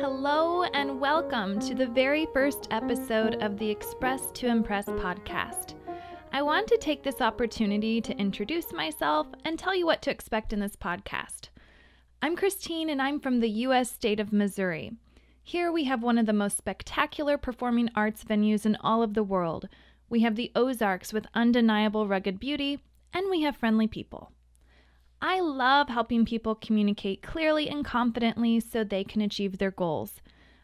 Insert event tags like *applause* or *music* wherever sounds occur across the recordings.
Hello, and welcome to the very first episode of the Express to Impress podcast. I want to take this opportunity to introduce myself and tell you what to expect in this podcast. I'm Christine, and I'm from the U.S. state of Missouri. Here we have one of the most spectacular performing arts venues in all of the world. We have the Ozarks with undeniable rugged beauty, and we have friendly people. I love helping people communicate clearly and confidently so they can achieve their goals.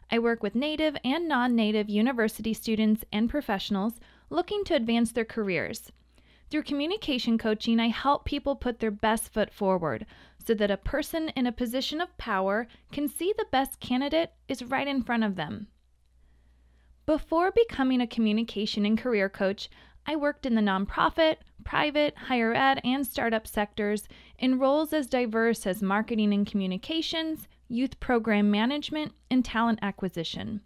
I work with native and non native university students and professionals looking to advance their careers. Through communication coaching, I help people put their best foot forward so that a person in a position of power can see the best candidate is right in front of them. Before becoming a communication and career coach, I worked in the nonprofit, private, higher ed, and startup sectors in roles as diverse as marketing and communications, youth program management, and talent acquisition.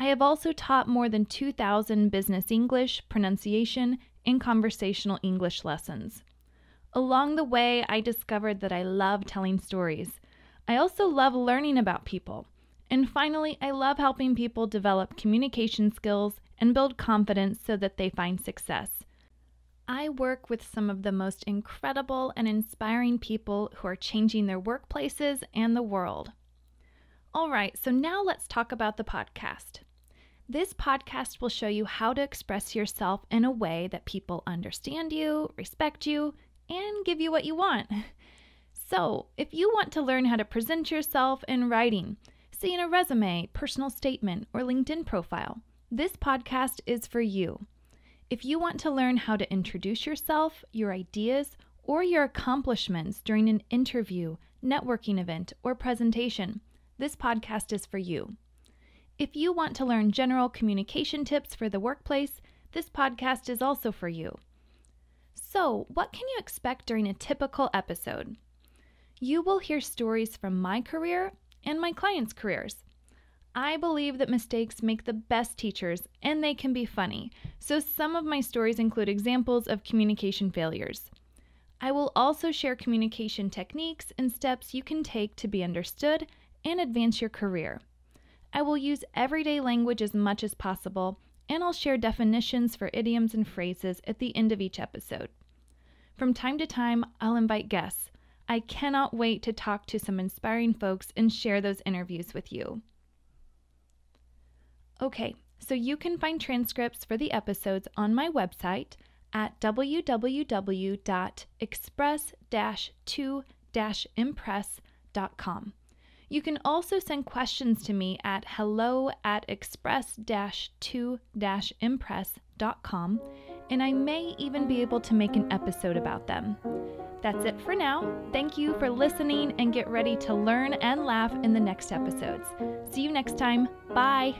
I have also taught more than 2,000 business English, pronunciation, and conversational English lessons. Along the way, I discovered that I love telling stories. I also love learning about people. And finally, I love helping people develop communication skills and build confidence so that they find success. I work with some of the most incredible and inspiring people who are changing their workplaces and the world. All right, so now let's talk about the podcast. This podcast will show you how to express yourself in a way that people understand you, respect you, and give you what you want. *laughs* So, if you want to learn how to present yourself in writing, say in a resume, personal statement, or LinkedIn profile, this podcast is for you. If you want to learn how to introduce yourself, your ideas, or your accomplishments during an interview, networking event, or presentation, this podcast is for you. If you want to learn general communication tips for the workplace, this podcast is also for you. So, what can you expect during a typical episode? You will hear stories from my career and my clients' careers I believe that mistakes make the best teachers and they can be funny, so some of my stories include examples of communication failures. I will also share communication techniques and steps you can take to be understood and advance your career. I will use everyday language as much as possible, and I'll share definitions for idioms and phrases at the end of each episode. From time to time, I'll invite guests. I cannot wait to talk to some inspiring folks and share those interviews with you. Okay, so you can find transcripts for the episodes on my website at www.express-2-impress.com. You can also send questions to me at hello at express-2-impress.com, and I may even be able to make an episode about them. That's it for now. Thank you for listening and get ready to learn and laugh in the next episodes. See you next time. Bye.